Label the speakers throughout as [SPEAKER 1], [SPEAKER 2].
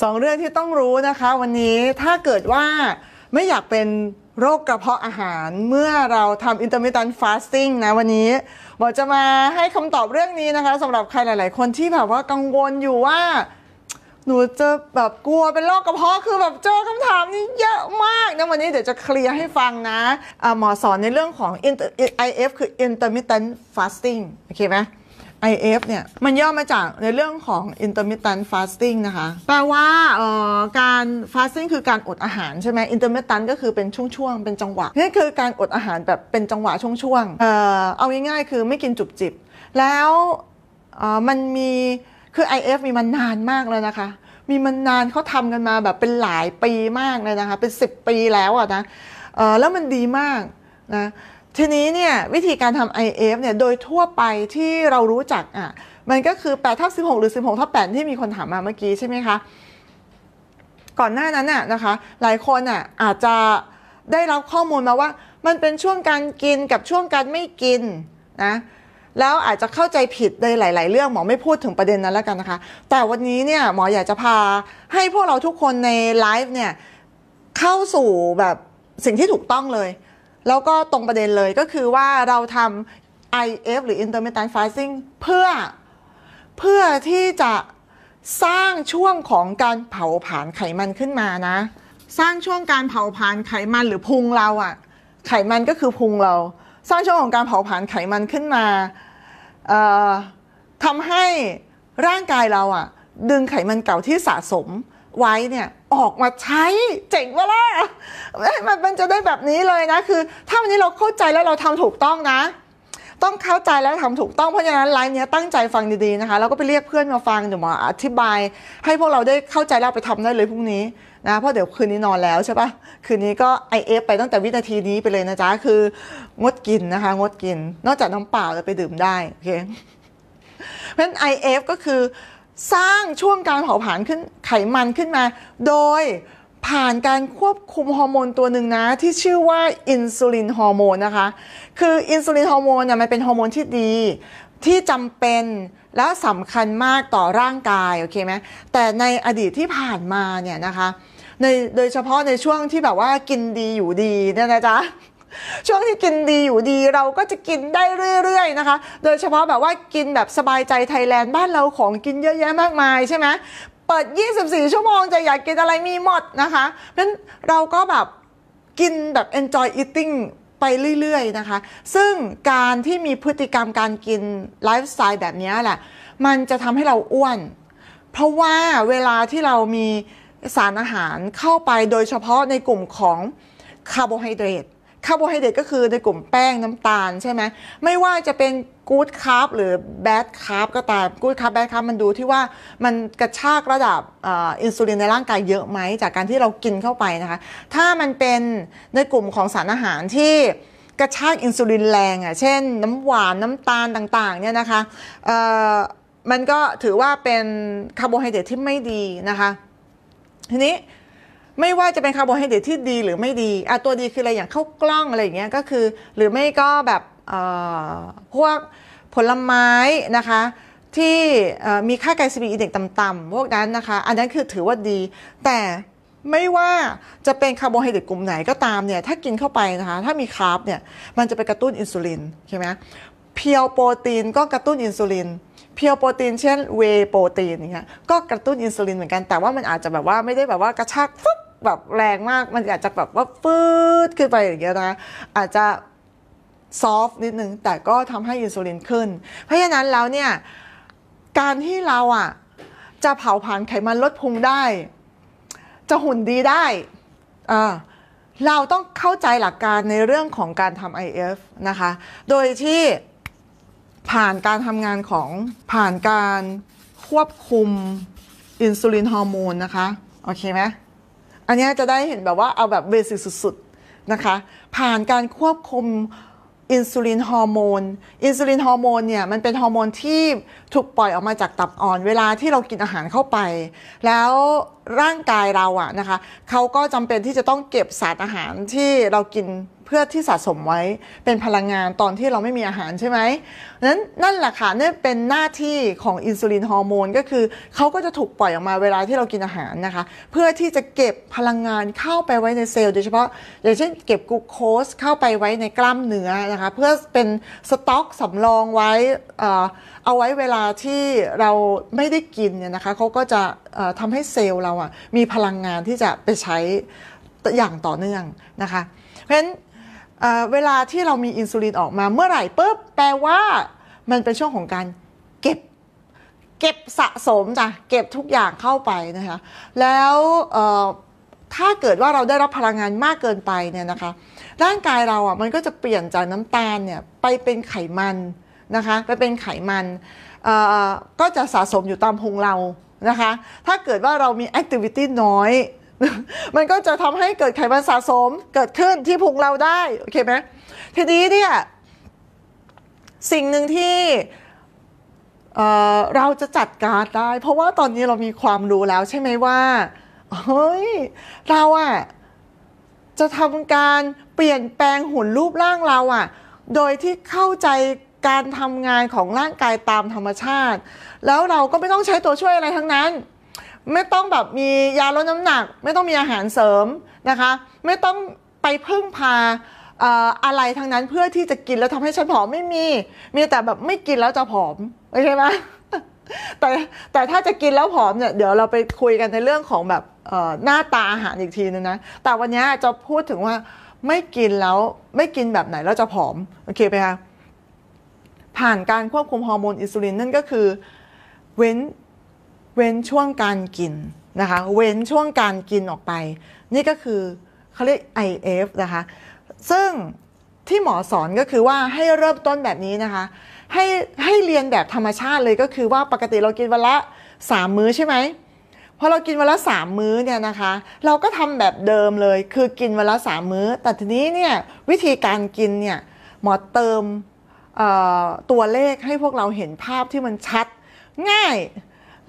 [SPEAKER 1] สองเรื่องที่ต้องรู้นะคะ วันนี้ถ้าเกิดว่าไม่อยากเป็นโรคกระเพาะอาหารเมื่อเราทำ intermittent fasting นะวันนี้บอจะมาให้คำตอบเรื่องนี้นะคะสำหรับใครหลาย ๆ คนที่แบบว่ากังวลอยู่ว่า หนูจะแบบกลัวเป็นโรคกระเพาะคือแบบเจอคำถามนี้เยอะมากนะวันนี้เดี๋ยวจะเคลียร์ให้ฟังนะะหมอสอนในเรื่องของ IF คือ intermittent fasting โอเคไหม IF เนี่ยมันย่อมาจากในเรื่องของ intermittent fasting นะคะแปลว่าการ fasting คือการอดอาหารใช่ไหม intermittent ก็คือเป็นช่วงๆ เป็นจังหวะนี่คือการอดอาหารแบบเป็นจังหวะช่วงๆเออเอาง่ายๆ คือไม่กินจุบจิบแล้วมันมีคือ IF มีมานานมากแล้วนะคะมีมานานเขาทำกันมาแบบเป็นหลายปีมากเลยนะคะเป็น10ปีแล้วอ่ะนะแล้วมันดีมากนะทีนี้เนี่ยวิธีการทำ IF เนี่ยโดยทั่วไปที่เรารู้จักอ่ะมันก็คือ8ทับ16 หรือ 16ทับ8ที่มีคนถามมาเมื่อกี้ใช่ไหมคะ ก่อนหน้านั้นน่ะนะคะหลายคนอ่ะอาจจะได้รับข้อมูลมาว่ามันเป็นช่วงการกินกับช่วงการไม่กินนะแล้วอาจจะเข้าใจผิดในหลายๆเรื่องหมอไม่พูดถึงประเด็นนั้นแล้วกันนะคะแต่วันนี้เนี่ยหมออยากจะพาให้พวกเราทุกคนในไลฟ์เนี่ยเข้าสู่แบบสิ่งที่ถูกต้องเลยแล้วก็ตรงประเด็นเลยก็คือว่าเราทำ IF หรือ intermittent fasting เพื่อเพื่อที่จะสร้างช่วงของการเผาผลาญไขมันขึ้นมานะ สร้างช่วงการเผาผลาญไขมันหรือพุงเราอะไขมันก็คือพุงเรา สร้างช่วงของการเผาผลาญไขมันขึ้นมาทำให้ร่างกายเราอะดึงไขมันเก่าที่สะสมไว้เนี่ยออกมาใช้ เจ๋งว่าล่ะมันจะได้แบบนี้เลยนะคือ ถ้าวันนี้เราเข้าใจแล้วเราทำถูกต้องนะ ต้องเข้าใจแล้วทาถูกต้องเพราะฉะนั้นไลน์นี้ตั้งใจฟังดีๆนะคะแล้วก็ไปเรียกเพื่อนมาฟังเดี๋ยวมาอธิบาย ให้พวกเราได้เข้าใจแล้วไปทำได้เลยพรุ่งนี้นะเพราะเดี๋ยวคืนนี้นอนแล้วใช่ปะคืนนี้ก็ไอเอฟไปตั้งแต่วินาทีนี้ไปเลยนะจ๊ะคือ งดกินนะคะงดกิน นอกจากน้ำเปล่าจะไปดื่มได้โอเคเพราะฉะนั้นไอเอฟก็คือสร้างช่วงการเผาผลาญขึ้นไขมันขึ้นมา โดยผ่านการควบคุมฮอร์โมนตัวหนึ่งนะที่ชื่อว่าอินซูลินฮอร์โมนนะคะคืออินซูลินฮอร์โมนเนี่ยมันเป็นฮอร์โมนที่ดี ที่จำเป็นและสำคัญมากต่อร่างกายโอเคไหมแต่ในอดีตที่ผ่านมาเนี่ยนะคะในโดยเฉพาะในช่วงที่แบบว่ากินดีอยู่ดีเนี่ยนะจ๊ะช่วงที่กินดีอยู่ดีเราก็จะกินได้เรื่อยๆนะคะ โดยเฉพาะแบบว่ากินแบบสบายใจไทยแลนด์ บ้านเราของกินเยอะแยะมากมายใช่ไหม เปิด 24 ชั่วโมงจะอยากกินอะไรมีหมดนะคะนั้นเราก็แบบกินแบบ enjoy eating ไปเรื่อยๆนะคะ ซึ่งการที่มีพฤติกรรมการกินไลฟ์สไตล์แบบนี้แหละ มันจะทำให้เราอ้วน เพราะว่าเวลาที่เรามีสารอาหารเข้าไปโดยเฉพาะในกลุ่มของคาร์โบไฮเดรตคาร์โบไฮเดรตก็คือในกลุ่มแป้งน้ำตาลใช่ไหมไม่ว่าจะเป็นกู๊ดคาร์บหรือแบดคาร์บก็ตามกู๊ดคาร์บแบดคาร์บมันดูที่ว่า มันกระชากระดับอินซูลินในร่างกายเยอะไหมจากการที่เรากินเข้าไปนะคะถ้ามันเป็นในกลุ่มของสารอาหารที่กระชากอินซูลินแรงอ่ะเช่นน้ำหวาน น้ำตาลต่างๆเนี่ยนะคะมันก็ถือว่าเป็นคาร์โบไฮเดรตที่ไม่ดีนะคะทีนี้ไม่ว่าจะเป็นคาร์โบไฮเดรตที่ดีหรือไม่ดีอ่ะตัวดีคืออะไร อย่างข้าวกล้องอะไรอย่างเงี้ย ก็คือ หรือไม่ก็แบบพวกผลไม้นะคะที่มีค่าไกลซีบีอินเด็กต่ำๆพวกนั้นนะคะ อันนั้นคือถือว่าดี แต่ไม่ว่าจะเป็นคาร์โบไฮเดรตกลุ่มไหนก็ตามเนี่ย ถ้ากินเข้าไปนะคะ ถ้ามีคาร์บเนี่ย มันจะไปกระตุ้นอินซูลิน ใช่ไหมเพียวโปรตีนก็กระตุ้นอินซูลิน เพียวโปรตีนเช่นเวโปรตีนอย่างเงี้ยก็กระตุ้นอินซูลินเหมือนกัน แต่ว่ามันอาจจะแบบว่าไม่ได้แบบว่ากระชากฟึ๊บแบบแรงมากมันอาจจะแบบว่าฟืดขึ้นไปอย่างเงี้ยนะอาจจะซอฟนิดนึง แต่ก็ทำให้อินซูลินขึ้น เพราะฉะนั้น แล้วเนี่ย การที่เราอ่ะจะเผาผลาญไขมันลดพุงได้ จะหุ่นดีได้อ่าเราต้องเข้าใจหลักการในเรื่องของการทำ IF นะคะโดยที่ผ่านการทำงานของผ่านการควบคุม อินซูลินฮอร์โมนนะคะโอเคไหมอันนี้จะได้เห็นแบบว่าเอาแบบเบสิกสุดๆนะคะผ่านการควบคุมอินซูลินฮอร์โมนอินซูลินฮอร์โมนเนี่ยมันเป็นฮอร์โมนที่ถูกปล่อยออกมาจากตับอ่อนเวลาที่เรากินอาหารเข้าไป แล้วร่างกายเราอะนะคะเขาก็จำเป็นที่จะต้องเก็บสารอาหารที่เรากินเพื่อที่สะสมไว้เป็นพลังงานตอนที่เราไม่มีอาหารใช่ไหม นั้นนั่นแหละค่ะนี่เป็นหน้าที่ของ อินซูลินฮอร์โมนก็คือเขาก็จะถูกปล่อยออกมาเวลาที่เรากินอาหารนะคะเพื่อที่จะเก็บพลังงานเข้าไปไว้ในเซลล์โดยเฉพาะ อย่างเช่นเก็บกลูโคสเข้าไปไว้ในกล้ามเนื้อนะคะเพื่อเป็นสต็อกสำรองไว้เอาไว้เวลาที่เราไม่ได้กินเนี่ยนะคะเขาก็จะทำให้เซลล์เราอ่ะมีพลังงานที่จะไปใช้อย่างต่อเนื่องนะคะเพราะฉะนั้นเวลาที่เรามีอินซูลินออกมาเมื่อไหร่ปุ๊บแปลว่ามันเป็นช่วงของการเก็บเก็บสะสมจ้ะเก็บทุกอย่างเข้าไปนะคะแล้วถ้าเกิดว่าเราได้รับพลังงานมากเกินไปเนี่ยนะคะร่างกายเราอ่ะมันก็จะเปลี่ยนจากน้ำตาลเนี่ยไปเป็นไขมันนะคะไปเป็นไขมัน ก็จะสะสมอยู่ตามพุงเรานะคะถ้าเกิดว่าเรามีแอคทิวิตี้น้อยมันก็จะทำให้เกิดไขมันสะสมเกิดขึ้นที่พุงเราได้โอเคไหมทีนี้เนี่ยสิ่งหนึ่งที่เเราจะจัดการได้ เพราะว่าตอนนี้เรามีความรู้แล้วใช่ไหมว่าเฮ้ย เราอะจะทำการเปลี่ยนแปลงหุ่นรูปร่างเราอะโดยที่เข้าใจการทำงานของร่างกายตามธรรมชาติ แล้วเราก็ไม่ต้องใช้ตัวช่วยอะไรทั้งนั้นไม่ต้องแบบมียาลดน้ำหนัก ไม่ต้องมีอาหารเสริมนะคะ ไม่ต้องไปพึ่งพาอะไรทางนั้น เพื่อที่จะกินแล้วทำให้ฉันผอมไม่มีมีแต่แบบไม่กินแล้วจะผอมใช่ไหมแต่แต่ถ้าจะกินแล้วผอมเนี่ยเดี๋ยวเราไปคุยกันในเรื่องของแบบหน้าตาอาหารอีกทีนึงนะแต่วันนี้จะพูดถึงว่าไม่กินแล้วไม่กินแบบไหนแล้วจะผอมโอเคไหมคะผ่านการควบคุมฮอร์โมนอินซูลินนั่นก็คือเว้นเว้นช่วงการกินนะคะเว้นช่วงการกินออกไป นี่ก็คือเขาเรียก IF นะคะซึ่งที่หมอสอนก็คือว่าให้เริ่มต้นแบบนี้นะคะให้ให้เรียนแบบธรรมชาติเลยก็คือว่าปกติเรากินวันละ 3 มื้อใช่ไหมพอเรากินวันละ 3 มื้อเนี่ยนะคะเราก็ทำแบบเดิมเลยคือกินวันละ 3 มื้อ แต่ทีนี้เนี่ยวิธีการกินเนี่ยหมอเติมตัวเลขให้พวกเราเห็นภาพที่มันชัดง่าย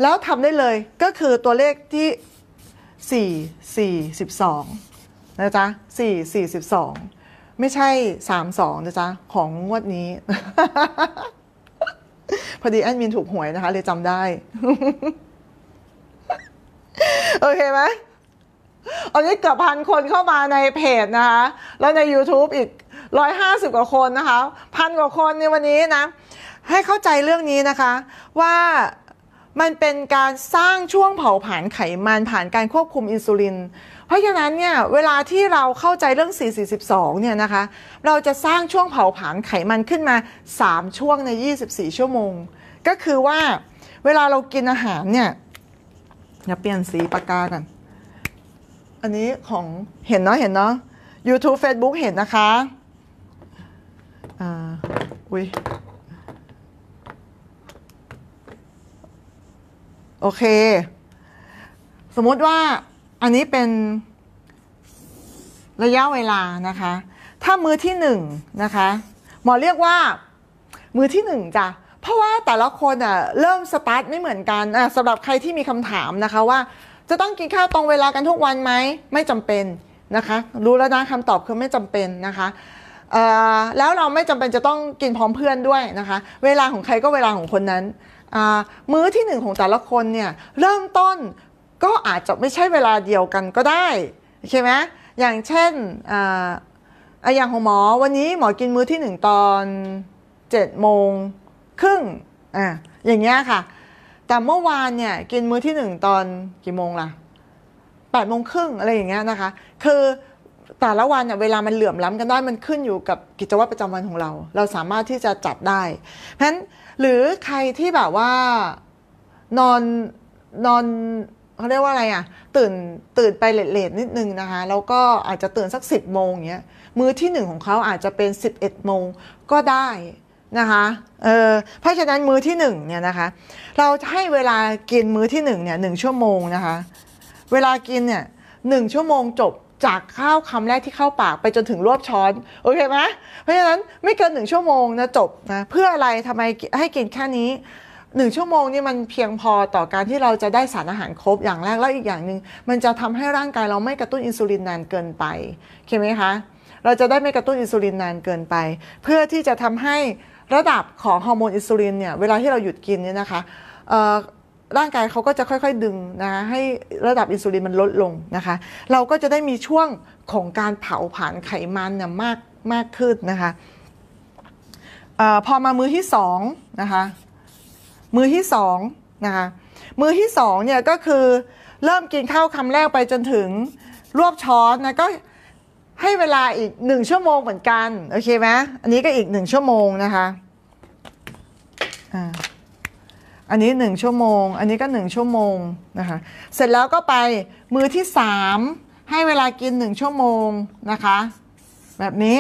[SPEAKER 1] แล้วทำได้เลยก็คือตัวเลขที่ 4 4 12นะจ๊ะ 4 4 12ไม่ใช่ 3 2 นะจ๊ะ ของงวดนี้ พอดีแอดมินถูกหวยนะคะ เลยจำได้ โอเคไหมอันนี้เกือบพันคนเข้ามาในเพจนะคะ แล้วใน YouTube อีก 150 กว่าคนนะคะ พันกว่าคนในวันนี้นะ ให้เข้าใจเรื่องนี้นะคะ ว่ามันเป็นการสร้างช่วงเผาผลาญไขมันผ่านการควบคุมอินซูลิน เพราะฉะนั้นเนี่ยเวลาที่เราเข้าใจเรื่อง 442 เนี่ยนะคะ เราจะสร้างช่วงเผาผลาญไขมันขึ้นมา 3 ช่วงใน 24 ชั่วโมง ก็คือว่าเวลาเรากินอาหารเนี่ยอย่าเปลี่ยนสีปากกากันอันนี้ของเห็นเนาะเห็นเนาะ YouTube Facebook เห็นนะคะ อ่าอุ้ยโอเค สมมติว่าอันนี้เป็นระยะเวลานะคะ ถ้ามือที่หนึ่งนะคะหมอเรียกว่ามือที่หนึ่งจ้ะ เพราะว่าแต่ละคนอ่ะเริ่มสตาร์ทไม่เหมือนกันอ่ะสำหรับใครที่มีคำถามนะคะว่า จะต้องกินข้าวตรงเวลากันทุกวันไหมไม่จำเป็นนะคะ รู้แล้วนะคำตอบคือไม่จำเป็นนะคะแล้วเราไม่จำเป็นจะต้องกินพร้อมเพื่อนด้วยนะคะ เวลาของใครก็เวลาของคนนั้นมื้อที่หนึ่งของแต่ละคนเนี่ยเริ่มต้นก็อาจจะไม่ใช่เวลาเดียวกันก็ได้ใช่ไหมอย่างเช่นออย่างของหมอวันนี้หมอกินมื้อที่หนึ่งตอนเจ็ดโมงครึ่งออย่างเงี้ยค่ะแต่เมื่อวานเนี่ยกินมื้อที่หนึ่งตอนกี่โมงล่ะแปดโมงครึ่งอะไรอย่างเงี้ยนะคะคือแต่ละวันเนี่ยเวลามันเหลื่อมล้ำกันได้มันขึ้นอยู่กับกิจวัตรประจำวันของเรา เราสามารถที่จะจัดได้ เพราะฉะนั้นหรือใครที่แบบว่านอนนอนเขาเรียกว่าอะไรอ่ะตื่นตื่นไปเลทๆนิดนึงนะคะแล้วก็อาจจะตื่นสัก 10โมงเงี้ยมื้อที่หนึ่งของเขาอาจจะเป็น 11 โมงก็ได้นะคะเออเพราะฉะนั้นมื้อที่หนึ่งเนี่ยนะคะเราจะให้เวลากินมื้อที่หนึ่งเนี่ยหนึ่งชั่วโมงนะคะเวลากินเนี่ยหนึ่งชั่วโมงจบจากข้าวคำแรกที่เข้าปากไปจนถึงรวบช้อนโอเคไหมเพราะฉะนั้นไม่เกินหนึ่งชั่วโมงนะจบนะเพื่ออะไรทำไมให้กินแค่นี้หนึ่งชั่วโมงนี่มันเพียงพอต่อการที่เราจะได้สารอาหารครบอย่างแรกแล้วอีกอย่างหนึ่งมันจะทำให้ร่างกายเราไม่กระตุ้นอินซูลินนานเกินไปเข้าไหมคะเราจะได้ไม่กระตุ้นอินซูลินนานเกินไป เพื่อที่จะทำให้ระดับของฮอร์โมนอินซูลินเนี่ยเวลาที่เราหยุดกินเนี่ยนะคะร่างกายเขาก็จะค่อยๆ ดึงนะคะให้ระดับอินซูลินมันลดลงนะคะ เราก็จะได้มีช่วงของการเผาผลาญไขมันเนี่ยมากมากขึ้นนะคะอพอมามือที่สองนะคะมือที่สองนะคะมือที่สองเนี่ยก็คือเริ่มกินข้าวคำแรกไปจนถึงรวบช้อนนะก็ให้เวลาอีกหนึ่งชั่วโมงเหมือนกันโอเคไหมอันนี้ก็อีกหนึ่งชั่วโมงนะคะอ่าอันนี้ 1ชั่วโมง อันนี้ก็ 1ชั่วโมงนะคะ เสร็จแล้วก็ไปมือที่ 3 ให้เวลากิน 1ชั่วโมงนะคะแบบนี้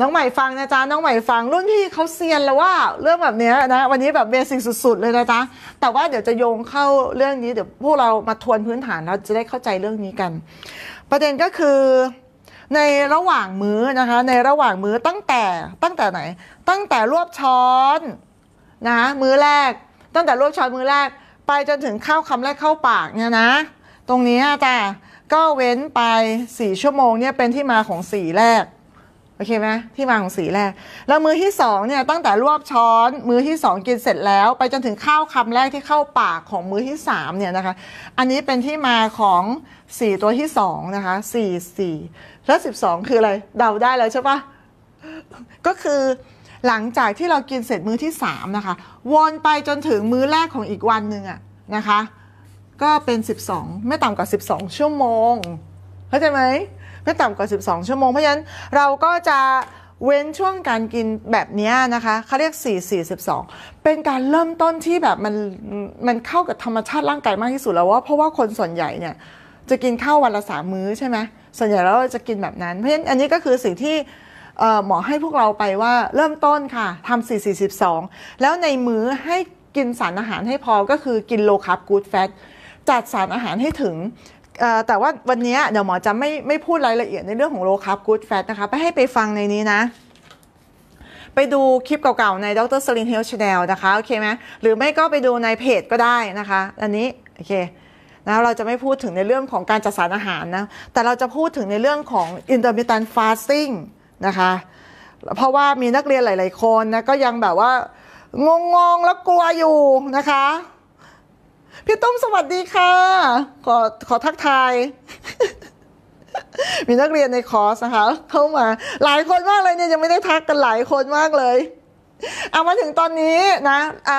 [SPEAKER 1] น้องใหม่ฟังนะจ๊ะน้องใหม่ฟังรุ่นพี่เขาเซียนแล้วว่าเรื่องแบบนี้นะวันนี้แบบเบสิกสุดๆเลยนะจ๊ะแต่ว่าเดี๋ยวจะโยงเข้าเรื่องนี้เดี๋ยวพวกเรามาทวนพื้นฐานเราจะได้เข้าใจเรื่องนี้กัน ประเด็นก็คือในระหว่างมื้อนะคะในระหว่างมื้อตั้งแต่ตั้งแต่ไหนตั้งแต่รวบช้อนนะมื้อแรกตั้งแต่รวบช้อนมือแรกไปจนถึงข้าวคำแรกเข้าปากเนี่ยนะตรงนี้จ้ะก็เว้นไปสี่ชั่วโมงเนี่ยเป็นที่มาของสีแรกโอเคไหมที่มาของสีแรก แล้วมือที่สองเนี่ยตั้งแต่รวบช้อนมือที่สองกินเสร็จแล้ว ไปจนถึงข้าวคำแรกที่เข้าปากของมือที่สามเนี่ยนะคะอันนี้เป็นที่มาของสีตัวที่สองนะคะสสี่ี่แล้วสสิบองคืออะไรเดาได้แล้วใช่ปะก็คือหลังจากที่เรากินเสร็จมื้อที่3นะคะวนไปจนถึงมื้อแรกของอีกวันหนึ่งอะนะคะก็เป็น 12 ไม่ต่ำกว่า 12 ชั่วโมงเข้าใจไหมไม่ต่ำกว่า12ชั่วโมง เพราะฉะนั้นเราก็จะเว้นช่วงการกินแบบนี้นะคะเขาเรียก 4 4 2 เป็นการเริ่มต้นที่แบบมันมันเข้ากับธรรมชาติร่างกายมากที่สุดแล้วว่าเพราะว่าคนส่วนใหญ่เนี่ยจะกินข้าววันละสามมื้อใช่ไหมส่วนใหญ่แล้วจะกินแบบนั้นเพราะฉะนั้นอันนี้ก็คือสิ่งที่หมอให้พวกเราไปว่าเริ่มต้นค่ะทำ442แล้วในมื้อให้กินสารอาหารให้พอก็คือกินโลคาร์บกูดแฟตจัดสารอาหารให้ถึง แต่ว่าวันนี้เดี๋ยวหมอจะไม่ไม่พูดรายละเอียดในเรื่องของโลคาร์บกูดแฟตนะคะไปให้ไปฟังในนี้นะ ไปดูคลิปเก่าๆในดรสลินเฮลชแนลนะคะโอเคไหมหรือไม่ก็ไปดูในเพจก็ได้นะคะอันนี้โอเคนะเราจะไม่พูดถึงในเรื่องของการจัดสารอาหารนะแต่เราจะพูดถึงในเรื่องของ intermittent fasting นะคะ เพราะว่ามีนักเรียนหลาย ๆ คนนะก็ยังแบบว่า งงงแล้วกลัวอยู่นะคะ พี่ตุ้มสวัสดีค่ะ ขอขอทักทายมีนักเรียนในคอร์สนะคะเข้ามา หลายคนมากเลยเนี่ยยังไม่ได้ทักกันหลายคนมากเลย เอามาถึงตอนนี้นะอ่ะ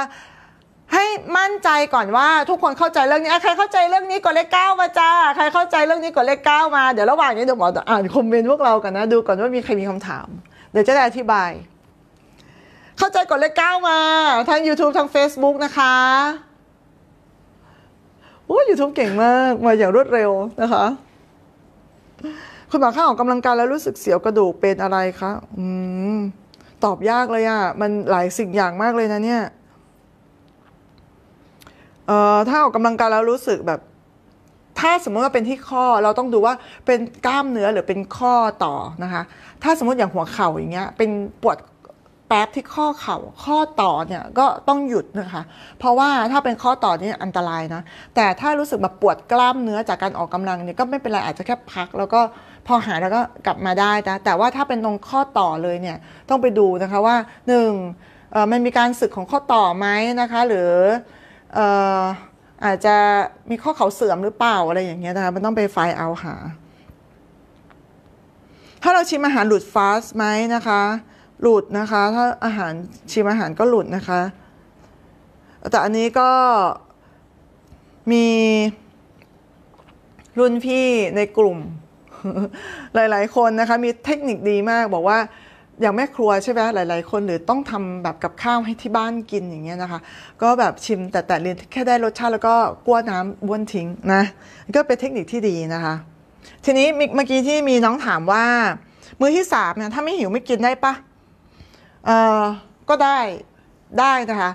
[SPEAKER 1] ให้มั่นใจก่อนว่าทุกคนเข้าใจเรื่องนี้ ใครเข้าใจเรื่องนี้กดเลขเก้ามาจ้า ใครเข้าใจเรื่องนี้กดเลขเก้ามา เดี๋ยวระหว่างนี้เดี๋ยวหมออ่านคอมเมนต์พวกเรากันนะ ดูก่อนว่ามีใครมีคำถาม เดี๋ยวจะได้อธิบาย เข้าใจกดเลขเก้ามาทาง YouTube ทาง Facebook นะคะ โอ้ยูทูบเก่งมาก มาอย่างรวดเร็วนะคะ คุณหมอข้าออกกำลังกายแล้วรู้สึกเสียวกระดูกเป็นอะไรคะ อืมตอบยากเลยอะ่ะ มันหลายสิ่งอย่างมากเลยนะ เนี่ยเอ่อถ้าออกกำลังกายแล้วรู้สึกแบบ ถ้าสมมติว่าเป็นที่ข้อเราต้องดูว่าเป็นกล้ามเนื้อหรือเป็นข้อต่อนะคะถ้าสมมติอย่างหัวเข่าอย่างเงี้ยเป็นปวดแป๊บที่ข้อเข่าข้อต่อเนี่ยก็ต้องหยุดนะคะ เพราะว่าถ้าเป็นข้อต่อนี่อันตรายนะแต่ถ้ารู้สึกแบบปวดกล้ามเนื้อจากการออกกำลังเนี่ยก็ไม่เป็นไร อาจจะแค่พัก แล้วก็พอหายแล้วก็กลับมาได้นะแต่ว่าถ้าเป็นตรงข้อต่อเลยเนี่ยต้องไปดูนะคะว่าหนึ่งมันมีการสึกของข้อต่อไหมนะคะหรืออาจจะมีข้อเข่าเสื่อมหรือเปล่าอะไรอย่างเงี้ยนะคะมันต้องไปไฟเอาหาถ้าเราชิมอาหารหลุดฟาสไหมนะคะ หลุดนะคะ ถ้าอาหารชิมอาหารก็หลุดนะคะ แต่อันนี้ก็มีรุ่นพี่ในกลุ่ม หลาย ๆคนนะคะ มีเทคนิคดีมากบอกว่าอย่างแม่ครัวใช่ไหมหลาย ๆ คนหรือต้องทำแบบกับข้าวให้ที่บ้านกินอย่างเงี้ยนะคะ ก็แบบชิมแต่แต่เรียนแค่ได้รสชาติแล้วก็กลัวน้ำบ้วนทิ้งนะก็เป็นเทคนิคที่ดีนะคะ ทีนี้เมื่อกี้ที่มีน้องถามว่า มือที่สามเนี่ยถ้าไม่หิวไม่กินได้ปะเออก็ได้ได้นะคะ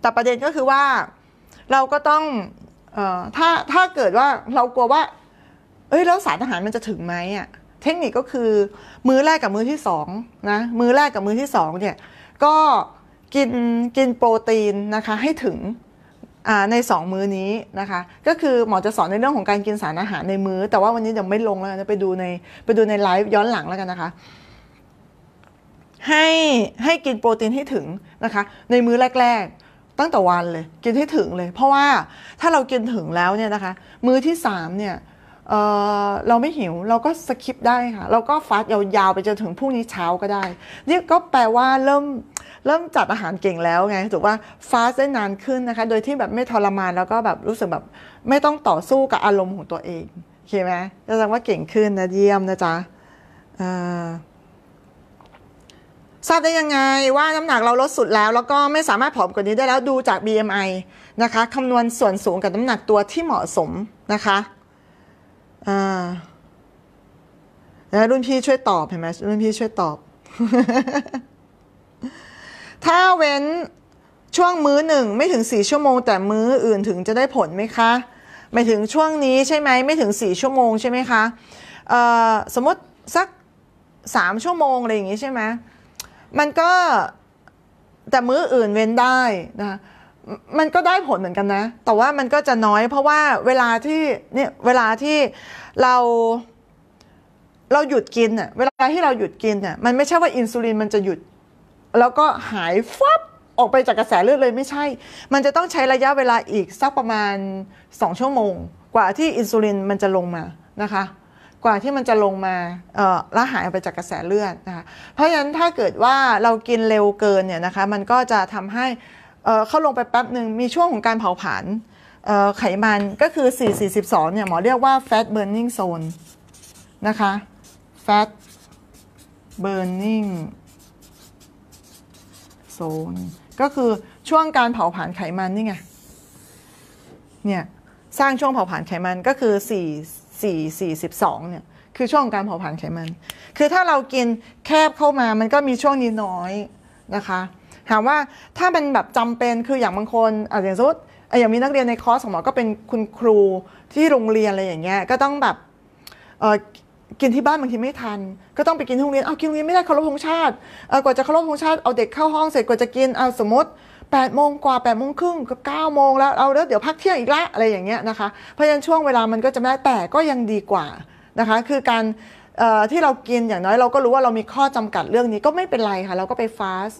[SPEAKER 1] แต่ประเด็นก็คือว่าเราก็ต้องออถ้าถ้าเกิดว่าเรากลัวว่าเอ้ยแล้วสารอาหารมันจะถึงไหมอะ่ะเทคนิคก็คือมื้อแรกกับมื้อที่2นะมื้อแรกกับมื้อที่2เนี่ยก็กินกินโปรตีนนะคะให้ถึงใน 2 มื้อนี้นะคะก็คือหมอจะสอนในเรื่องของการกินสารอาหารในมือ้อ แต่ว่าวันนี้ยังไม่ลงแล้วนะไปดูในไปดูในไลฟ์ย้อนหลังแล้วกันนะคะให้ให้กินโปรตีนให้ถึงนะคะในมื้อแรก ๆตั้งแต่วันเลย กินให้ถึงเลยเพราะว่าถ้าเรากินถึงแล้วเนี่ยนะคะมื้อที่3เนี่ยเราไม่หิวเราก็สคิปได้ค่ะเราก็ฟาส์ยาวๆไปจนถึงพรุ่งนี้เช้าก็ได้ นี่ก็แปลว่าเริ่มเริ่มจัดอาหารเก่งแล้วไงถือว่าฟาส์ได้นานขึ้นนะคะโดยที่แบบไม่ทรมาน แล้วก็แบบรู้สึกแบบไม่ต้องต่อสู้กับอารมณ์ของตัวเองโอเคไหมแสดงว่าเก่งขึ้นนะเยี่ยมนะจ๊ะทราบได้ยังไง ว่าน้ำหนักเราลดสุดแล้ว แล้วก็ไม่สามารถผอมกว่านี้ได้แล้วดูจาก BMI นะคะคำนวณส่วนสูงกับน้ำหนักตัวที่เหมาะสมนะคะอ่าแล้วรุ่นพี่ช่วยตอบเห็นไหมรุ่นพี่ช่วยตอบ ถ้าเว้นช่วงมื้อหนึ่งไม่ถึงสี่ชั่วโมง แต่มื้ออื่นถึงจะได้ผลไหมคะไม่ถึงช่วงนี้ใช่ไหมไม่ถึงสี่ชั่วโมงใช่ไหมคะสมมติสักสามชั่วโมงอะไรอย่างงี้ใช่ไหมมันก็แต่มื้ออื่นเว้นได้นะคะมันก็ได้ผลเหมือนกันนะ แต่ว่ามันก็จะน้อยเพราะว่าเวลาที่เนี่ยเวลาที่เราเราหยุดกินอ่ะเวลาที่เราหยุดกินอ่ะมันไม่ใช่ว่าอินซูลินมันจะหยุด แล้วก็หายฟับออกไปจากกระแสเลือดเลยไม่ใช่ มันจะต้องใช้ระยะเวลาอีกสักประมาณสองชั่วโมง กว่าที่อินซูลินมันจะลงมานะคะกว่าที่มันจะลงมาเอ่อละหายไปจากกระแสเลือดนะคะ เพราะฉะนั้นถ้าเกิดว่าเรากินเร็วเกินเนี่ยนะคะมันก็จะทำให้เข้าลงไปแป๊บหนึ่งมีช่วงของการเผาผลาญไขมันก็คือ 442 เนี่ยหมอเรียกว่า fat burning zone นะคะ fat burning zone ก็คือช่วงการเผาผลาญไขมันนี่ไง เนี่ยสร้างช่วงเผาผลาญไขมันก็คือ 4 4 42เนี่ยคือช่วงการเผาผลาญไขมัน คือถ้าเรากินแคบเข้ามามันก็มีช่วงนี้น้อยนะคะถามว่าถ้าเป็นแบบจำเป็นคืออย่างบางคนอาจาะสุดอย่างมีนักเรียนในคอร์สของหมอก็เป็นคุณครูที่โรงเรียนอะไรอย่างเงี้ยก็ต้องแบบกินที่บ้านบางทีไม่ทัน ก็ต้องไปกินที่โรงเรียนเอากินโรงเรียนไม่ได้เคารพธงชาติกว่าจะเคารพธงชาติเอาเด็กเข้าห้องเสร็จกว่าจะกินเอาสมมติ8ปดโมงกว่า8ปดโมงครึ่งกับก้าโมงแล้วเอาแล้วเดี๋ยวพักเที่ยงอีกละอะไรอย่างเงี้ยนะคะเพราะฉะนั้นช่วงเวลามันก็จะไม่ได้แต่ก็ยังดีกว่านะคะคือการที่เรากินอย่างน้อยเราก็รู้ว่าเรามีข้อจำกัดเรื่องนี้ก็ไม่เป็นไรค่ะเราก็ไปฟาสต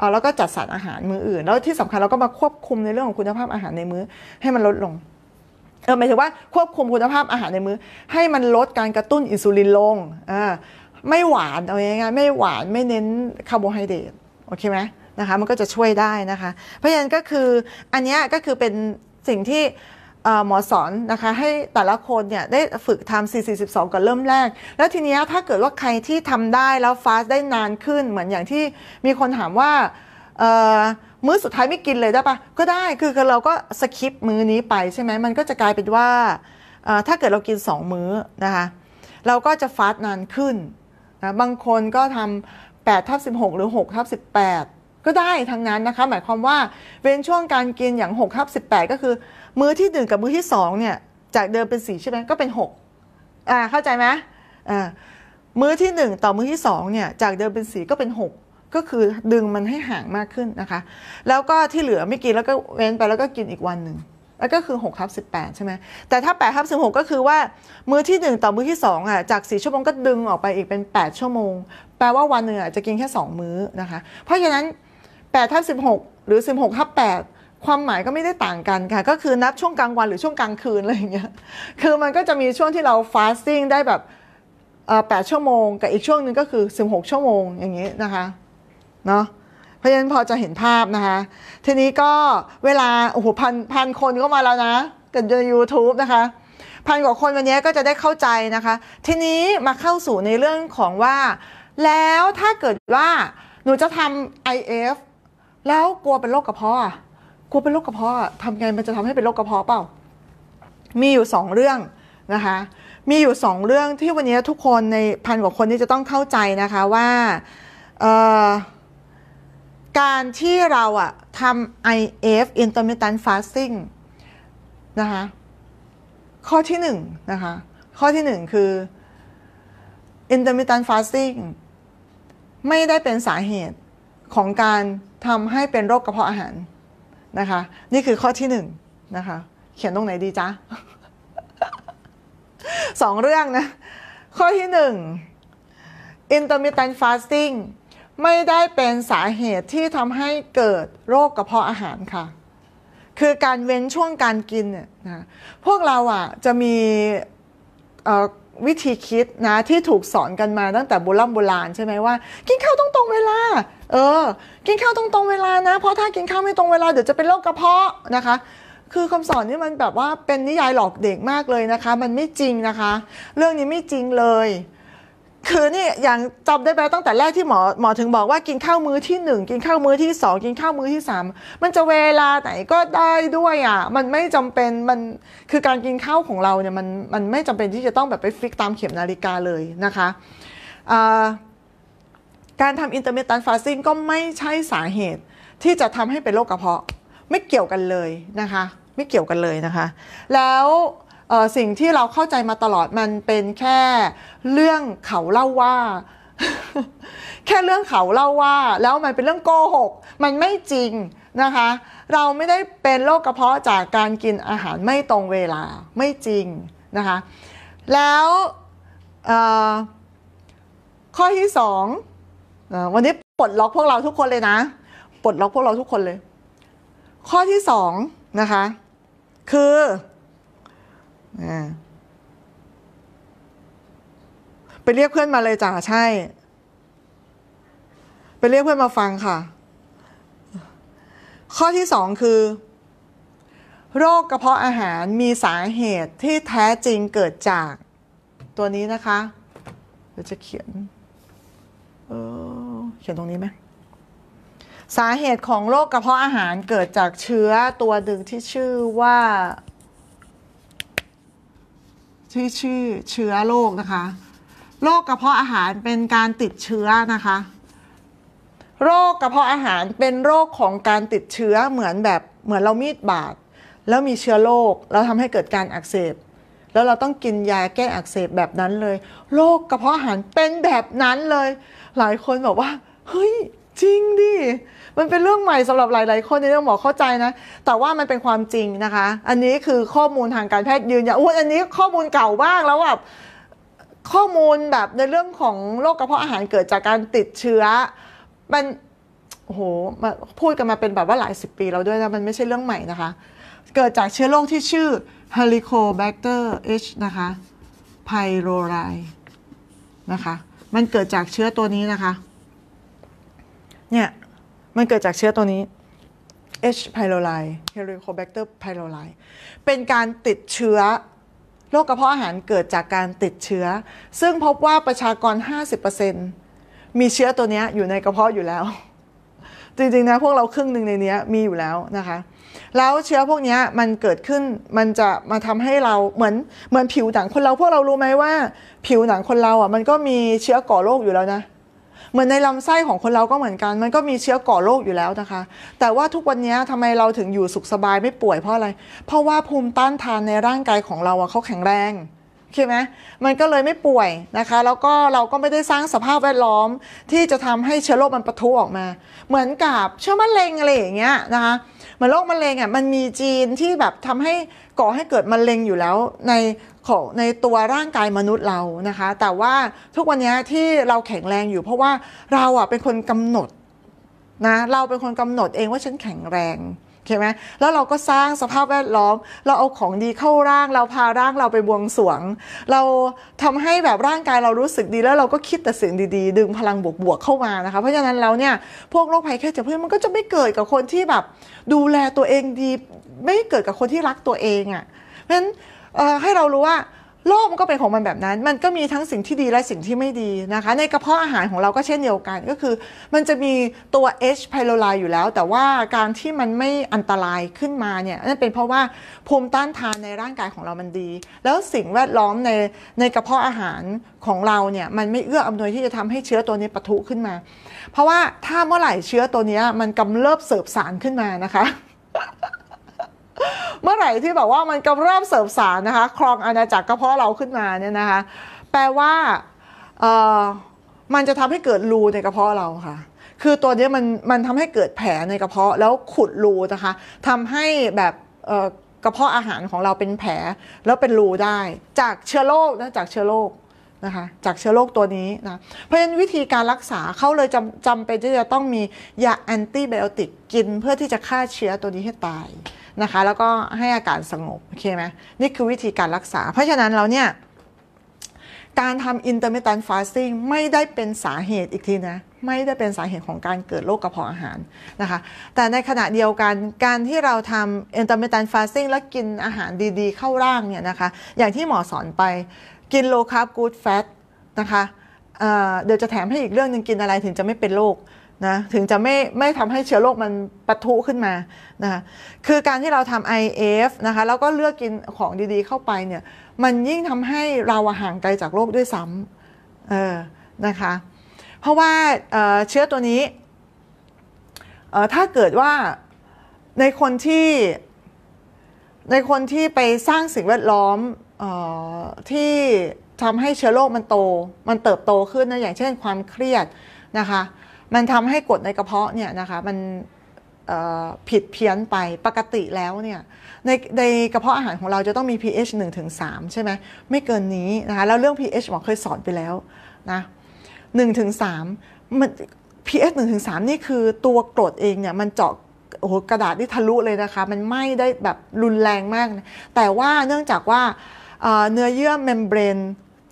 [SPEAKER 1] อแล้วก็จัดสรรอาหารมื้ออื่นแล้วที่สำคัญเราก็มาควบคุมในเรื่องของคุณภาพอาหารในมื้อให้มันลดลงเออหมายถึงว่าควบคุมคุณภาพอาหารในมื้อให้มันลดการกระตุ้นอินซูลินลงอ่าไม่หวานเอาง่ายๆไม่หวาน ไม่เน้นคาร์โบไฮเดรตโอเคไหมนะคะมันก็จะช่วยได้นะคะ เพราะฉะนั้นก็คืออันนี้ก็คือเป็นสิ่งที่หมอสอนนะคะให้แต่ละคนเนี่ยได้ฝึกทำ442ก่อนเริ่มแรก แล้วทีนี้ถ้าเกิดว่าใครที่ทำได้แล้วฟาสได้นานขึ้นเหมือนอย่างที่มีคนถามว่ามื้อสุดท้ายไม่กินเลยได้ปะก็ได้คือเราก็สคิปมื้อนี้ไปใช่ไหมมันก็จะกลายเป็นว่าถ้าเกิดเรากิน 2 มื้อนะคะเราก็จะฟาสนานขึ้นนะบางคนก็ทำ8ทับ16 หรือ6ทับ18ก็ได้ทั้งนั้นนะคะหมายความว่าเว้นช่วงการกินอย่าง6ทับสิก็คือ มื้อที่ 1 กับมื้อที่ 2 เนี่ย จากเดิมเป็น4ใช่ไหมก็เป็น6อ่าเข้าใจไหมอ่ามื้อที่ 1 ต่อมื้อที่2เนี่ยจากเดิมเป็น 4 ก็เป็น 6 ก็คือดึงมันให้ห่างมากขึ้นนะคะแล้วก็ที่เหลือไม่กินแล้วก็เว้นไปแล้วก็กินอีกวันหนึ่งแล้วก็คือ6ทับสิใช่ไหมแต่ถ้า8ทับ16ก็คือว่า มื้อที่ 1 ต่อมื้อที่2อ่ะจาก4ชั่วโมงก็ดึงออกไปอีกเป็น8 ชั่วโมง แปลว่าวันหนึ่งอ่ะจะกินแค่ 2 มื้อนะคะ เพราะฉะนั้น8ทับ16 หรือ 16ทับ8ความหมายก็ไม่ได้ต่างกันค่ะก็คือนับช่วงกลางวันหรือช่วงกลางคืนอะไรอย่างเงี้ยคือมันก็จะมีช่วงที่เราฟาสติ้งได้แบบ 8 ชั่วโมงกับอีกช่วงหนึ่งก็คือ 16 ชั่วโมงอย่างนี้นะคะเนาะเพราะฉะนั้นพอจะเห็นภาพนะคะทีนี้ก็เวลาโอ้โหพันพันคนก็มาแล้วนะ กันใน u t u b e นะคะพันกว่าคนวันนี้ก็จะได้เข้าใจนะคะ ทีนี้มาเข้าสู่ในเรื่องของว่า แล้วถ้าเกิดว่าหนูจะทำ IF แล้วกลัวเป็นโรคกระเพาะอ่ะกลัวเป็นโรคกระเพาะทำไง มันจะทำให้เป็นโรคกระเพาะเปล่า มีอยู่สองเรื่องนะคะ มีอยู่สองเรื่องที่วันนี้ทุกคนในพันกว่าคนนี่จะต้องเข้าใจนะคะว่าการที่เราอะทำ IF intermittent fasting นะคะข้อที่หนึ่งนะคะข้อที่หนึ่งคือ intermittent fasting ไม่ได้เป็นสาเหตุของการทำให้เป็นโรคกระเพาะอาหาร นะคะ นี่คือข้อที่หนึ่งนะคะ เขียนตรงไหนดีจ๊ะสองเรื่องนะ ข้อที่หนึ่ง intermittent fasting ไม่ได้เป็นสาเหตุที่ทำให้เกิดโรคกระเพาะอาหารค่ะ คือการเว้นช่วงการกินเนี่ยนะพวกเราอ่ะจะมีวิธีคิดนะที่ถูกสอนกันมาตั้งแต่โบราณโบราณใช่ไหมว่า กินข้าวต้องตรงเวลา เออ กินข้าวต้องตรงเวลานะเพราะถ้ากินข้าวไม่ตรงเวลาเดี๋ยวจะเป็นโรคกระเพาะนะคะ คือคำสอนนี่มันแบบว่าเป็นนิยายหลอกเด็กมากเลยนะคะ มันไม่จริงนะคะ เรื่องนี้ไม่จริงเลยคือนี่อย่างจำได้ไหมตั้งแต่แรกที่หมอหมอถึงบอกว่ากินข้าวมื้อที่ 1 กินข้าวมื้อที่ 2 กินข้าวมื้อที่ 3 มันจะเวลาไหนก็ได้ด้วยอ่ะมันไม่จำเป็นมันคือการกินข้าวของเราเนี่ยมันมันไม่จำเป็นที่จะต้องแบบไปฟิกตามเข็มนาฬิกาเลยนะคะการทำ intermittent fasting ก็ไม่ใช่สาเหตุที่จะทำให้เป็นโรคกระเพาะไม่เกี่ยวกันเลยนะคะไม่เกี่ยวกันเลยนะคะ แล้วสิ่งที่เราเข้าใจมาตลอดมันเป็นแค่เรื่องเขาเล่าว่า แค่เรื่องเขาเล่าว่า แล้วมันเป็นเรื่องโกหก มันไม่จริงนะคะเราไม่ได้เป็นโรคกระเพาะจากการกินอาหารไม่ตรงเวลาไม่จริงนะคะแล้วข้อที่สองวันนี้ปลดล็อกพวกเราทุกคนเลยนะปลดล็อกพวกเราทุกคนเลย ข้อที่สองนะคะคือไปเรียกเพื่อนมาเลยจ้ะใช่ไปเรียกเพื่อนมาฟังค่ะ ข้อที่สองคือ โรคกระเพาะอาหารมีสาเหตุที่แท้จริงเกิดจากตัวนี้นะคะเดี๋ยวจะเขียนเออเขียนตรงนี้ไหม สาเหตุของโรคกระเพาะอาหารเกิดจากเชื้อตัวหนึ่งที่ชื่อว่าที่ชื่อเชื้อโรคนะคะโรคกระเพาะอาหารเป็นการติดเชื้อนะคะ โรคกระเพาะอาหารเป็นโรคของการติดเชื้อเหมือนแบบ เหมือนเรามีดบาดแล้วมีเชื้อโรคแล้วทำให้เกิดการอักเสบ แล้วเราต้องกินยาแก้อักเสบแบบนั้นเลยโรคกระเพาะอาหารเป็นแบบนั้นเลย หลายคนบอกว่าเฮ้ยมันเป็นเรื่องใหม่สำหรับหลาย ๆ คนในเรื่องหมอเข้าใจนะ แต่ว่ามันเป็นความจริงนะคะ อันนี้คือข้อมูลทางการแพทย์ยืนยันอ้วอันนี้ข้อมูลเก่าบ้างแล้วแบบข้อมูลแบบในเรื่องของโรคกระเพาะอาหารเกิดจากการติดเชื้อ มัน โอ้โห มาพูดกันมาเป็นแบบว่าหลายสิบปีแล้วด้วยนะ มันไม่ใช่เรื่องใหม่นะคะ เกิดจากเชื้อโรคที่ชื่อ Helicobacter H นะคะ pylori นะคะ มันเกิดจากเชื้อตัวนี้นะคะ เนี่ยมันเกิดจากเชื้อตัวนี้ H. pylori Helicobacter pylori เป็นการติดเชื้อโรคกระเพาะอาหารเกิดจากการติดเชื้อ ซึ่งพบว่าประชากร 50%มีเชื้อตัวนี้อยู่ในกระเพาะอยู่แล้ว จริงๆนะพวกเราครึ่งหนึ่งในนี้มีอยู่แล้วนะคะ แล้วเชื้อพวกนี้มันเกิดขึ้นมันจะมาทำให้เราเหมือนเหมือนผิวหนังคนเราพวกเรารู้ไหมว่าผิวหนังคนเราอ่ะมันก็มีเชื้อก่อโรคอยู่แล้วนะเหมือนในลำไส้ของคนเราก็เหมือนกัน มันก็มีเชื้อก่อโรคอยู่แล้วนะคะ แต่ว่าทุกวันนี้ทำไมเราถึงอยู่สุขสบายไม่ป่วยเพราะอะไร เพราะว่าภูมิต้านทานในร่างกายของเราเขาแข็งแรงใช่ไหมมันก็เลยไม่ป่วยนะคะ แล้วก็เราก็ไม่ได้สร้างสภาพแวดล้อมที่จะทำให้เชื้อโรคมันปะทุออกมา เหมือนกับเชื้อมะเร็งอะไรอย่างเงี้ยนะคะมือนโรคมะเร็งอ่ะมันมีจีนที่แบบทำให้ก่อให้เกิดมะเร็งอยู่แล้ว ในของในตัวร่างกายมนุษย์เรานะคะแต่ว่าทุกวันนี้ที่เราแข็งแรงอยู่เพราะว่าเราอ่ะเป็นคนกำหนดนะเราเป็นคนกำหนดเองว่าฉันแข็งแรงใช่ไหมแล้วเราก็สร้างสภาพแวดล้อม เราเอาของดีเข้าร่าง เราพาร่างเราไปบวงสวง เราทำให้แบบร่างกายเรารู้สึกดีแล้วเราก็คิดแต่สิ่งดีๆ ดึงพลังบวกๆเข้ามานะคะ เพราะฉะนั้นเราเนี่ย พวกโรคภัยแค่เจ็บเพื่อนมันก็จะไม่เกิดกับคนที่แบบ ดูแลตัวเองดี ไม่เกิดกับคนที่รักตัวเองอะ่ะ เพราะฉะนั้นให้เรารู้ว่าโลกมันก็เป็นของมันแบบนั้น มันก็มีทั้งสิ่งที่ดีและสิ่งที่ไม่ดีนะคะ ในกระเพาะอาหารของเราก็เช่นเดียวกัน ก็คือมันจะมีตัว H. pylori อยู่แล้ว แต่ว่าการที่มันไม่อันตรายขึ้นมาเนี่ยนั่นเป็นเพราะว่าภูมิต้านทานในร่างกายของเรามันดี แล้วสิ่งแวดล้อมในในกระเพาะอาหารของเราเนี่ยมันไม่เอื้ออำนวยที่จะทำให้เชื้อตัวนี้ปะทุขึ้นมา เพราะว่าถ้าเมื่อไหร่เชื้อตัวนี้มันกำเริบเสบสารขึ้นมานะคะเมื่อไหร่ที่แบบว่ามันกำเริบเสมสารนะคะครองอาณาจักรกระเพาะเราขึ้นมาเนี่ยนะคะแปลว่ามันจะทำให้เกิดรูในกระเพาะเราค่ะ คือตัวนี้มันมันทำให้เกิดแผลในกระเพาะแล้วขุดรูนะคะทำให้แบบกระเพาะอาหารของเราเป็นแผล แล้วเป็นรูได้ จากเชื้อโรคนะจากเชื้อโรคนะคะจากเชื้อโรคตัวนี้นะเพราะฉะนั้นวิธีการรักษาเขาเลยจำจำเป็นที่จะต้องมียาแอนตี้ไบโอติกกิน เพื่อที่จะฆ่าเชื้อตัวนี้ให้ตายนะคะแล้วก็ให้อาการสงบโอเคไหมนี่คือวิธีการรักษา เพราะฉะนั้นเราเนี่ยการทำ intermittent fasting ไม่ได้เป็นสาเหตุอีกทีนะไม่ได้เป็นสาเหตุของการเกิดโรคกระเพาะอาหารนะคะแต่ในขณะเดียวกันการที่เราทำ intermittent fasting แล้วกินอาหารดีๆเข้าร่างเนี่ยนะคะอย่างที่หมอสอนไปกิน low carb good fat นะคะเเดี๋ยวจะแถมให้อีกเรื่องหนึ่งกินอะไรถึงจะไม่เป็นโรคนะถึงจะไม่ไม่ทำให้เชื้อโรคมันปะทุขึ้นมานะคะคือการที่เราทำ IF นะคะแล้วก็เลือกกินของดีๆเข้าไปเนี่ย มันยิ่งทำให้เราห่างไกลจากโรคด้วยซ้ำเออนะคะ เพราะว่าเเชื้อตัวนี้ ถ้าเกิดว่าในคนที่ในคนที่ไปสร้างสิ่งแวดล้อมออที่ทำให้เชื้อโรคมันโต มันเติบโตขึ้นนะอย่างเช่นความเครียดนะคะมันทำให้กรดในกระเพาะเนี่ยนะคะมันผิดเพี้ยนไปปกติแล้วเนี่ยในในกระเพาะอาหารของเราจะต้องมี pH 1ถึง3ใช่ไหมไม่เกินนี้นะคะแล้วเรื่อง pH หมอเคยสอนไปแล้วนะ1ถึง3มัน pH 1ถึง3นี่คือตัวกรดเองเนี่ยมันเจาะโอ้โหกระดาษที่ทะลุเลยนะคะมันไหม้ได้แบบรุนแรงมาก แต่ว่าเนื่องจากว่าเนื้อเยื่อเมมเบรน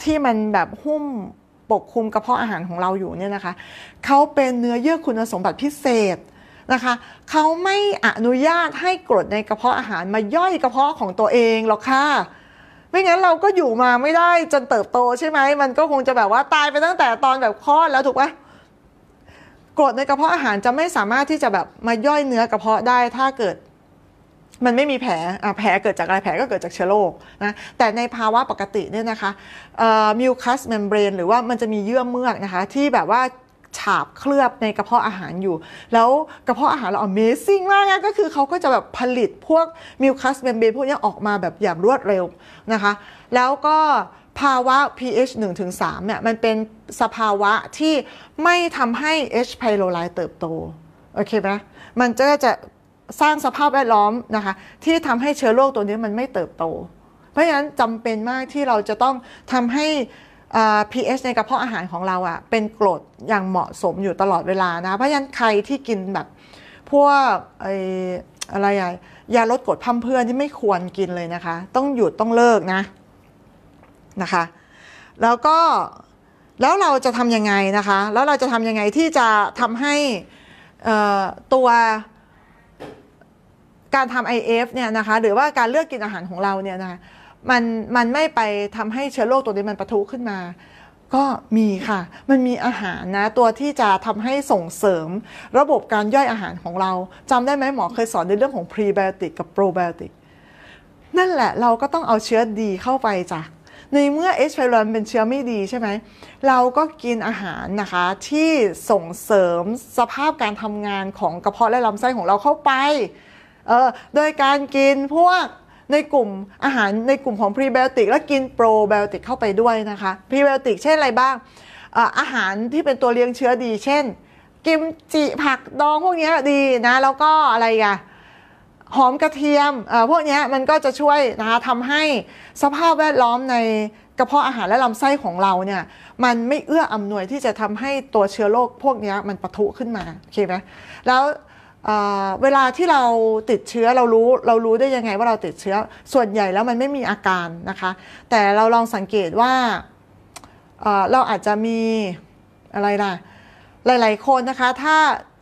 [SPEAKER 1] ที่มันแบบหุ้มปกคลุมกระเพาะอาหารของเราอยู่เนี่ยนะคะเขาเป็นเนื้อเยื่อคุณสมบัติพิเศษนะคะเขาไม่อนุญาตให้กรดในกระเพาะอาหาร มาย่อยกระเพาะของตัวเองหรอกค่ะไม่งั้นเราก็อยู่มาไม่ได้จนเติบโตใช่ไหมมันก็คงจะแบบว่าตายไปตั้งแต่ตอนแบบคลอดแล้วถูกไหมกรดในกระเพาะอาหารจะไม่สามารถที่จะแบบมาย่อยเนื้อกระเพาะได้ถ้าเกิดมันไม่มีแผลแผลเกิดจากอะไรแผลก็เกิดจากเชื้อโรค นะ แต่ในภาวะปกติเนี่ยนะคะมิวคัสเมมเบรน หรือว่ามันจะมีเยื่อเมือกนะคะ ที่แบบว่าฉาบเคลือบในกระเพาะอาหารอยู่ แล้วกระเพาะอาหารเรา Amazing มากนะก็คือเขาก็จะแบบผลิตพวกมิวคัสเมมเบรนพวกนี้ออกมาแบบอย่างรวดเร็วนะคะ แล้วก็ภาวะ pH 1-3เนี่ยมันเป็นสภาวะที่ไม่ทำให้ H. pylori เติบโต โอเคไหมมันจะจะสร้างสภาพแวดล้อมนะคะที่ทำให้เชื้อโรคตัวนี้มันไม่เติบโต เพราะฉะนั้นจำเป็นมากที่เราจะต้องทำให้ pH ในกระเพาะอาหารของเราอะเป็นกรดอย่างเหมาะสมอยู่ตลอดเวลานะเพราะฉะนั้นใครที่กินแบบพวกไออะไรอะยาลดกรดพัมเพื่อนที่ไม่ควรกินเลยนะคะต้องหยุดต้องเลิกนะนะคะแล้วก็แล้วเราจะทำยังไงนะคะ แล้วเราจะทำยังไงที่จะทำให้ตัวการทำไอเเนี่ยนะคะหรือว่าการเลือกกินอาหารของเราเนี่ยนะคะมันมันไม่ไปทำให้เชื้อโรคตัวนี้มันปะทุขึ้นมา ก็มีค่ะ มันมีอาหารนะตัวที่จะทำให้ส่งเสริม ระบบการย่อยอาหารของเราจำได้ไหมหมอเคยสอนในเรื่องของพรีไบโอติกกับโปรไบโอติกนั่นแหละเราก็ต้องเอาเชื้อดีเข้าไปจ้ะในเมื่อเอชไพรอนเป็นเชื้อไม่ดีใช่ไหม เราก็กินอาหารนะคะที่ส่งเสริมสภาพการทำงานของกระเพาะและลำไส้ของเราเข้าไปโดยการกินพวกในกลุ่มอาหารในกลุ่มของพรีไบโอติกและกินโปรไบโอติกเข้าไปด้วยนะคะพรีไบโอติกเช่นอะไรบ้างอาหารที่เป็นตัวเลี้ยงเชื้อดี เช่น กิมจิผักดองพวกนี้ดีนะแล้วก็อะไรกันหอมกระเทียมพวกนี้มันก็จะช่วยนะคะทำให้สภาพแวดล้อมในกระเพาะอาหารและลำไส้ของเราเนี่ยมันไม่เอื้ออำนวยที่จะทำให้ตัวเชื้อโรคพวกนี้มันปะทุขึ้นมาโอเคไหมแล้วเวลาที่เราติดเชื้อ เรารู้เรารู้ได้ยังไงว่าเราติดเชื้อ ส่วนใหญ่แล้ว มันไม่มีอาการนะคะ แต่เราลองสังเกตว่าเราอาจจะมีอะไรล่ะหลาย ๆ คนนะคะ ถ้า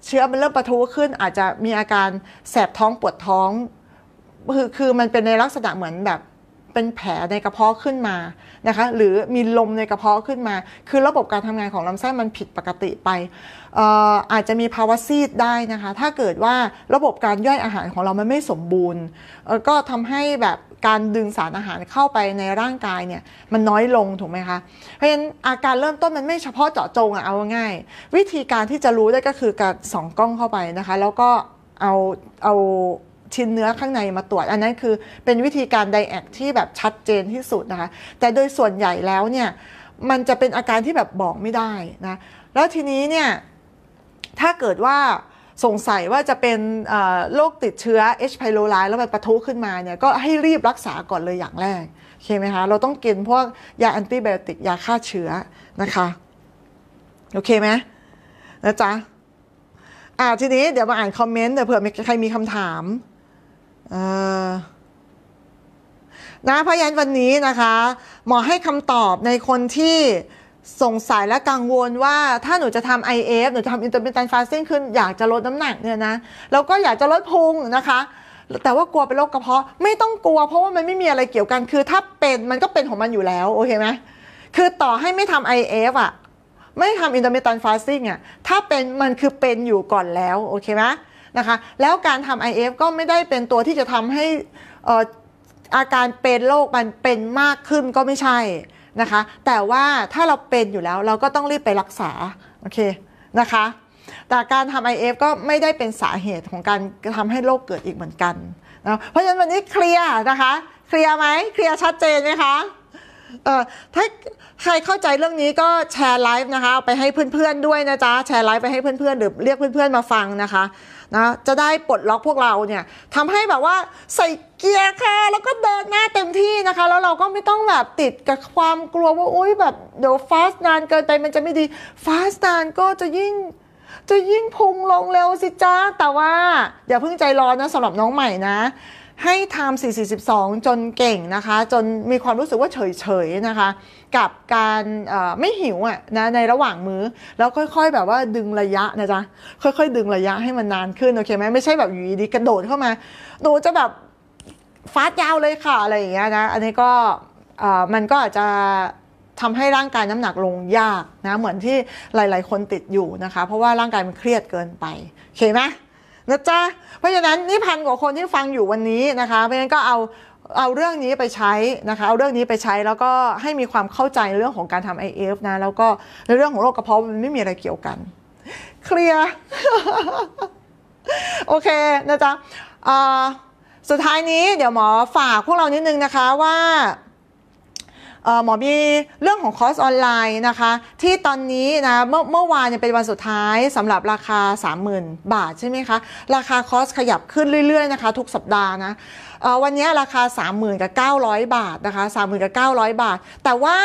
[SPEAKER 1] เชื้อมันเริ่มประทุขึ้นอาจจะมีอาการ แสบท้องปวดท้อง คือคือมันเป็นในลักษณะเหมือนแบบเป็นแผลในกระเพาะขึ้นมานะคะหรือมีลมในกระเพาะขึ้นมา คือระบบการทำงานของลำไส้มันผิดปกติไปอออาจจะมีภาวะซีดได้นะคะ ถ้าเกิดว่าระบบการย่อยอาหารของเรามันไม่สมบูรณ์ ก็ทำให้แบบการดึงสารอาหารเข้าไปในร่างกายเนี่ยมันน้อยลงถูกไหมคะเพราะฉะนั้นอาการเริ่มต้นมันไม่เฉพาะเจาะจงอะเอาง่าย วิธีการที่จะรู้ได้ก็คือการส่อง กล้องเข้าไปนะคะ แล้วก็เอาเอาชิ้นเนื้อข้างในมาตรวจอันนั้นคือเป็นวิธีการไดแอกที่แบบชัดเจนที่สุดนะคะ แต่โดยส่วนใหญ่แล้วเนี่ย มันจะเป็นอาการที่แบบบอกไม่ได้นะ แล้วทีนี้เนี่ย ถ้าเกิดว่าสงสัยว่าจะเป็นโรคติดเชื้อ H. pylori แล้วมันปะทุขึ้นมาเนี่ย ก็ให้รีบรักษาก่อนเลยอย่างแรก โอเคไหมคะ เราต้องกินพวกยาแอนติไบโอติกยาฆ่าเชื้อนะคะโอเคไหมนะจ๊ะอ่าทีนี้เดี๋ยวมาอ่านคอมเมนต์เดี๋ยวเผื่อใครมีคำถามนะเพราะยันวันนี้นะคะหมอให้คำตอบในคนที่สงสัยและกังวลว่า ถ้าหนูจะทำ IF หนูจะทำ intermittent fasting ึ้นอยากจะลดน้ำหนักเนี่ยนะแล้วก็อยากจะลดพุงนะคะ แต่ว่ากลัวเป็นโรคกระเพาะ ไม่ต้องกลัว เพราะว่ามันไม่มีอะไรเกี่ยวกัน คือถ้าเป็นมันก็เป็นของมันอยู่แล้วโอเคไหมคือต่อให้ไม่ทำ IF อ่ะไม่ทำ intermittent fasting อ่ะถ้าเป็นมันคือเป็นอยู่ก่อนแล้วโอเคไหมนะคะแล้วการทำ IF ก็ไม่ได้เป็นตัวที่จะทำให้อาการเป็นโรคมันเป็นมากขึ้นก็ไม่ใช่นะคะ แต่ว่าถ้าเราเป็นอยู่แล้วเราก็ต้องรีบไปรักษาโอเคนะคะ แต่การทำ IF ก็ไม่ได้เป็นสาเหตุของการทำให้โรคเกิดอีกเหมือนกันนะเพราะฉะนั้นวันนี้เคลียร์นะคะเคลียร์ไหมเคลียร์ชัดเจนไหมคะเอ่อถ้าใครเข้าใจเรื่องนี้ก็แชร์ไลฟ์นะคะเอาไปให้เพื่อนๆด้วยนะจ๊ะแชร์ไลฟ์ไปให้เพื่อนๆหรือเรียกเพื่อนๆมาฟังนะคะนะจะได้ปลดล็อกพวกเราเนี่ยทำให้แบบว่าใส่เกียร์ค่ะแล้วก็เดินหน้าเต็มที่นะคะ แล้วเราก็ไม่ต้องแบบติดกับความกลัวว่าอุ้ยแบบเดี๋ยวฟาสนานเกินไปมันจะไม่ดีฟาสนานก็จะยิ่ง จะยิ่งพุงลงเร็วสิจ้า แต่ว่าอย่าเพิ่งใจร้อนนะสำหรับน้องใหม่นะให้ท์442 จนเก่งนะคะ จนมีความรู้สึกว่าเฉยๆนะคะ กับการไม่หิวอ่ะนะ ในระหว่างมื้อ แล้วค่อย ๆแบบว่าดึงระยะนะจ๊ะ ค่อยๆ ดึงระยะให้มันนานขึ้น โอเคไหมไม่ใช่แบบอยู่ดีกระโดดเข้ามาหนูจะแบบฟาดยาวเลยค่ะอะไรอย่างเงี้ยนะ อันนี้ก็มันก็อาจจะทำให้ร่างกายน้ำหนักลงยากนะ เหมือนที่หลายๆคนติดอยู่นะคะ เพราะว่าร่างกายมันเครียดเกินไป โอเคไหมนะจ๊ะ เพราะฉะนั้นนี่พันกว่าคนที่ฟังอยู่วันนี้นะคะ เพราะฉะนั้นก็เอาเอาเรื่องนี้ไปใช้นะคะ เอาเรื่องนี้ไปใช้แล้วก็ให้มีความเข้าใจเรื่องของการทำไอเอฟนะ แล้วก็ในเรื่องของโรคกระเพาะมันไม่มีอะไรเกี่ยวกัน เคลียร์ โอเค นะจ๊ะสุดท้ายนี้เดี๋ยวหมอฝากพวกเรานิดนึงนะคะว่าหมอบีเรื่องของคอร์สออนไลน์นะคะที่ตอนนี้นะเมื่อวานเป็นวันสุดท้ายสำหรับราคา 30,000บาทใช่ไหมคะราคาคอร์สขยับขึ้นเรื่อยๆนะคะทุกสัปดาห์นะวันนี้ราคา30,000กับ900 บาทนะคะ30,000กับ900 บาท แต่ว่า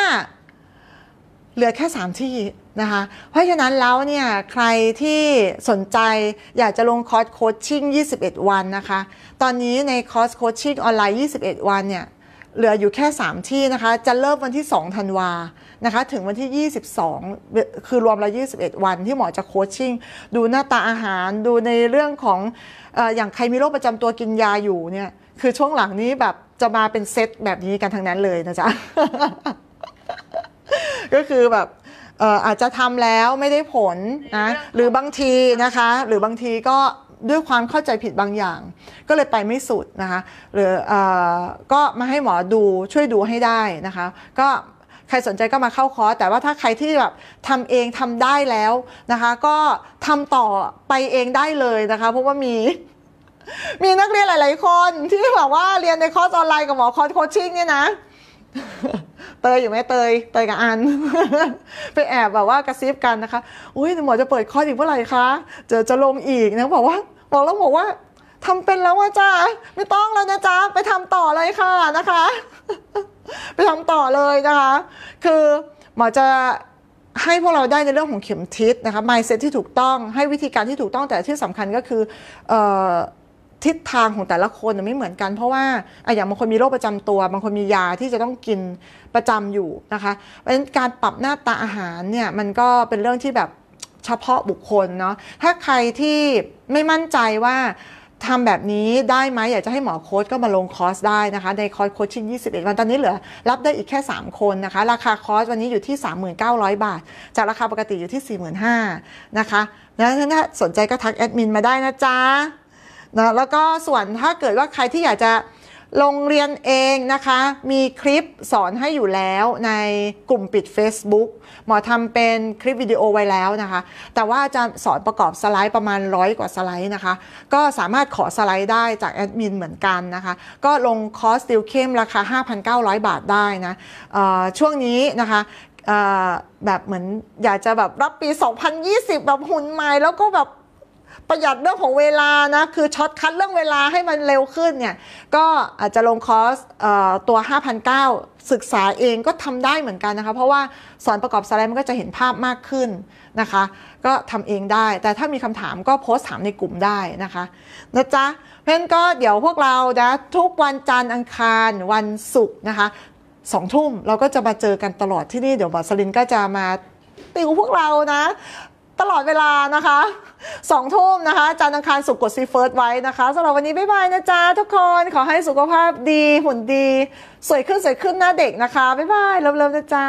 [SPEAKER 1] เหลือแค่ 3 ที่นะคะเพราะฉะนั้นแล้วเนี่ยใครที่สนใจอยากจะลงคอร์สโคชชิ่ง21 วันนะคะตอนนี้ในคอร์สโคชชิ่งออนไลน์21 วันเนี่ยเหลืออยู่แค่ 3 ที่นะคะ จะเริ่มวันที่2ธันวานะคะ ถึงวันที่ 22 คือรวมแล้ว21 วันที่หมอจะโคชชิ่งดูหน้าตาอาหารดูในเรื่องของ อย่างใครมีโรคประจำตัวกินยาอยู่เนี่ย คือช่วงหลังนี้แบบจะมาเป็นเซตแบบนี้กันทั้งนั้นเลยนะจ๊ะ ก็คือแบบอาจจะทำแล้วไม่ได้ผลนะ หรือบางทีนะคะ หรือบางทีก็ด้วยความเข้าใจผิดบางอย่าง ก็เลยไปไม่สุดนะคะหรืออก็มาให้หมอดูช่วยดูให้ได้นะคะก็ใครสนใจก็มาเข้าคอร์ส แต่ว่าถ้าใครที่แบบทำเองทำได้แล้วนะคะก็ทำต่อไปเองได้เลยนะคะเพราะว่ามีมีนักเรียนหลาย ๆ คนที่แบบว่าเรียนในคอร์สออนไลน์กับหมอคอร์สโคชชิ่งเนี่ยนะเตยอยู่ไหมเตย เตยกับอัน ไปแอบแบบว่ากระซิบกันนะคะอุ้ยหมอจะเปิดคอร์สอีกเมื่อไหร่คะจะจะลงอีกนะบอกว่าบอกแล้วบอกว่าทำเป็นแล้วว่าจ้าไม่ต้องแล้วนะจ้าไปทำต่อเลยค่ะนะคะ ไปทำต่อเลยนะคะ คือหมอจะให้พวกเราได้ในเรื่องของเข็มทิศนะคะ mindset ที่ถูกต้องให้วิธีการที่ถูกต้องแต่ที่สำคัญก็คือทิศทางของแต่ละคนไม่เหมือนกัน เพราะว่าอย่างบางคนมีโรคประจำตัวบางคนมียาที่จะต้องกินประจำอยู่นะคะเพราะฉะนั้นการปรับหน้าตาอาหารเนี่ยมันก็เป็นเรื่องที่แบบเฉพาะบุคคลเนาะถ้าใครที่ไม่มั่นใจว่าทำแบบนี้ได้ไหมอยากจะให้หมอโค้ชก็มาลงคอร์สได้นะคะในคอร์สโคชชิ่ง21 วัน ตอนนี้เหลือ รับได้อีกแค่ 3 คนนะคะราคาคอร์สวันนี้อยู่ที่ 3,900 บาทจากราคาปกติอยู่ที่ 45,000นะคะแล้วถ้าสนใจก็ทักแอดมินมาได้นะจ๊ะนะแล้วก็ส่วนถ้าเกิดว่าใครที่อยากจะลงเรียนเองนะคะ มีคลิปสอนให้อยู่แล้วในกลุ่มปิด Facebook หมอทำเป็นคลิปวิดีโอไว้แล้วนะคะ แต่ว่าจะสอนประกอบสไลด์ประมาณร้อยกว่าสไลด์นะคะ ก็สามารถขอสไลด์ได้จากแอดมินเหมือนกันนะคะ ก็ลงคอร์สติวเข้มราคา 5,900 บาทได้นะช่วงนี้นะคะแบบเหมือนอยากจะแบบรับปี 2020แบบหุ่นใหม่แล้วก็แบบประหยัดเรื่องของเวลานะคือช็อตคัดเรื่องเวลาให้มันเร็วขึ้นเนี่ยก็อาจจะลงคอร์สตัว5 0 0 9ศึกษาเองก็ทำได้เหมือนกันนะคะเพราะว่าสอนประกอบสไลด์มันก็จะเห็นภาพมากขึ้นนะคะ ก็ทำเองได้แต่ถ้ามีคำถามก็โพสถามในกลุ่มได้นะคะนะจ๊ะเพื่อนนก็เดี๋ยวพวกเรานะทุกวันจันทร์อังคารวันศุกร์นะคะสองทุ่มเราก็จะมาเจอกันตลอดที่นี่เดี๋ยวบอสลินก็จะมาติวพวกเรานะตลอดเวลานะคะ สองทุ่มนะคะ จานังคารสุกกดซีเฟิร์สไว้นะคะ สำหรับวันนี้ บ๊ายบายนะจ๊ะทุกคน ขอให้สุขภาพดี หุ่นดี สวยขึ้นสวยขึ้นหน้าเด็กนะคะ บ๊ายบายเริ่มๆนะจ๊ะ